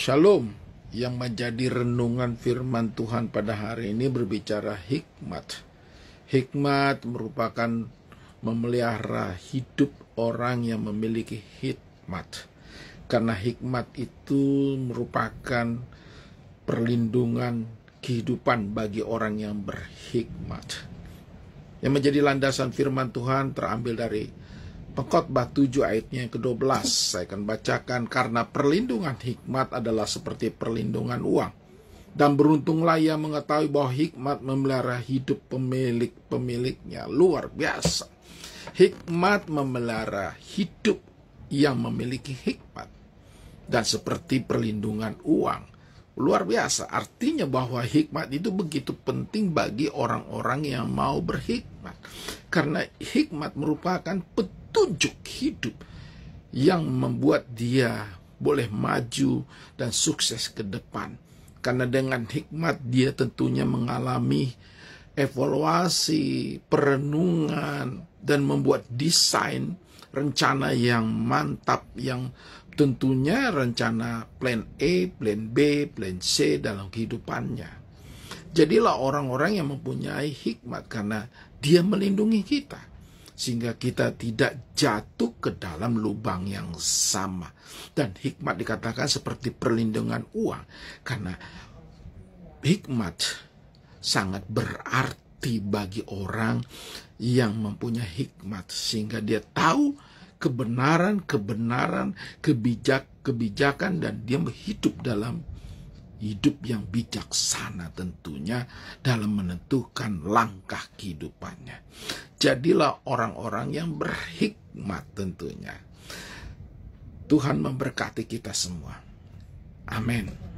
Shalom yang menjadi renungan firman Tuhan pada hari ini berbicara hikmat. Hikmat merupakan memelihara hidup orang yang memiliki hikmat. Karena hikmat itu merupakan perlindungan kehidupan bagi orang yang berhikmat. Yang menjadi landasan firman Tuhan terambil dari Pengkhotbah 7 ayatnya yang ke-12. Saya akan bacakan karena perlindungan hikmat adalah seperti perlindungan uang. Dan beruntunglah ia mengetahui bahwa hikmat memelihara hidup pemilik-pemiliknya. Luar biasa. Hikmat memelihara hidup yang memiliki hikmat. Dan seperti perlindungan uang. Luar biasa. Artinya bahwa hikmat itu begitu penting bagi orang-orang yang mau berhikmat. Karena hikmat merupakan petunjuk petunjuk hidup yang membuat dia boleh maju dan sukses ke depan. Karena dengan hikmat dia tentunya mengalami evaluasi, perenungan, dan membuat desain rencana yang mantap yang tentunya rencana plan A, plan B, plan C dalam kehidupannya. Jadilah orang-orang yang mempunyai hikmat karena dia melindungi kita sehingga kita tidak jatuh ke dalam lubang yang sama. Dan hikmat dikatakan seperti perlindungan uang karena hikmat sangat berarti bagi orang yang mempunyai hikmat sehingga dia tahu kebenaran-kebenaran, kebijak-kebijakan dan dia hidup dalam hidup yang bijaksana tentunya dalam menentukan langkah kehidupannya jadilah orang-orang yang berhikmat tentunya. Tuhan memberkati kita semua. Amin.